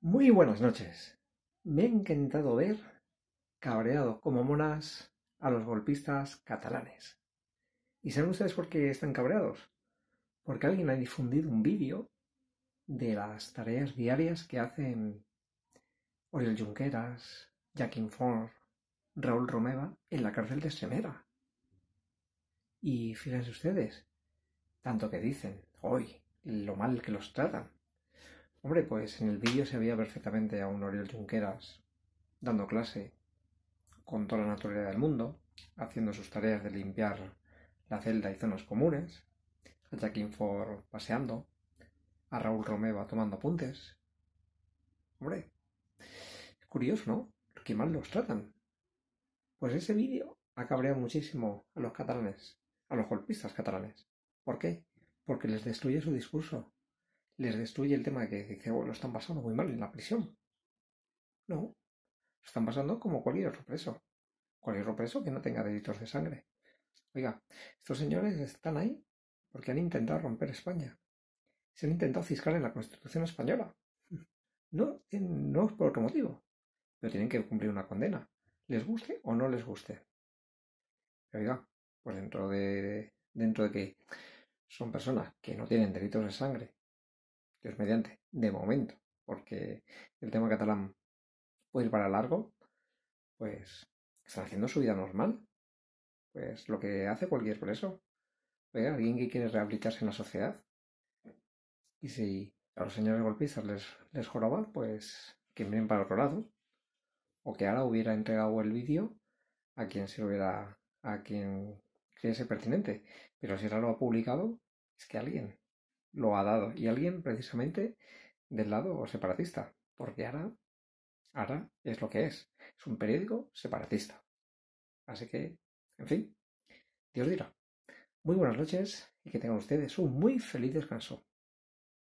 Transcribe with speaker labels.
Speaker 1: Muy buenas noches. Me ha encantado ver, cabreado como monas, a los golpistas catalanes. ¿Y saben ustedes por qué están cabreados? Porque alguien ha difundido un vídeo de las tareas diarias que hacen Oriol Junqueras, Jacqueline Ford, Raúl Romeva en la cárcel de Semera. Y fíjense ustedes, tanto que dicen hoy lo mal que los tratan Hombre, pues en el vídeo se veía perfectamente a un Oriol Junqueras dando clase con toda la naturalidad del mundo, haciendo sus tareas de limpiar la celda y zonas comunes, a Jacqueline Ford paseando, a Raúl Romeva tomando apuntes. Hombre, curioso, ¿no? ¡Qué mal los tratan. Pues ese vídeo ha cabreado muchísimo a los catalanes, a los golpistas catalanes. ¿Por qué? Porque les destruye su discurso, les destruye el tema de que lo están pasando muy mal en la prisión. No, lo están pasando como cualquier otro preso. Cualquier otro preso que no tenga delitos de sangre. Oiga, estos señores están ahí porque han intentado romper España. Se han intentado ciscar en la Constitución española. No, no es por otro motivo. Pero tienen que cumplir una condena. Les guste o no les guste. oiga, pues dentro de... ¿Dentro de que Son personas que no tienen delitos de sangre mediante, de momento, porque el tema catalán puede ir para largo, pues están haciendo su vida normal. Pues lo que hace cualquier preso. Oiga, ¿eh? alguien que quiere rehabilitarse en la sociedad. Y si a los señores golpistas les, les pues que miren para otro lado. O que ahora hubiera entregado el vídeo a quien se hubiera. a quien creyese pertinente. Pero si ahora lo ha publicado, es que alguien lo ha dado. Y alguien precisamente del lado separatista, porque ahora, ahora es lo que es. Es un periódico separatista. Así que, en fin, Dios dirá. Muy buenas noches y que tengan ustedes un muy feliz descanso.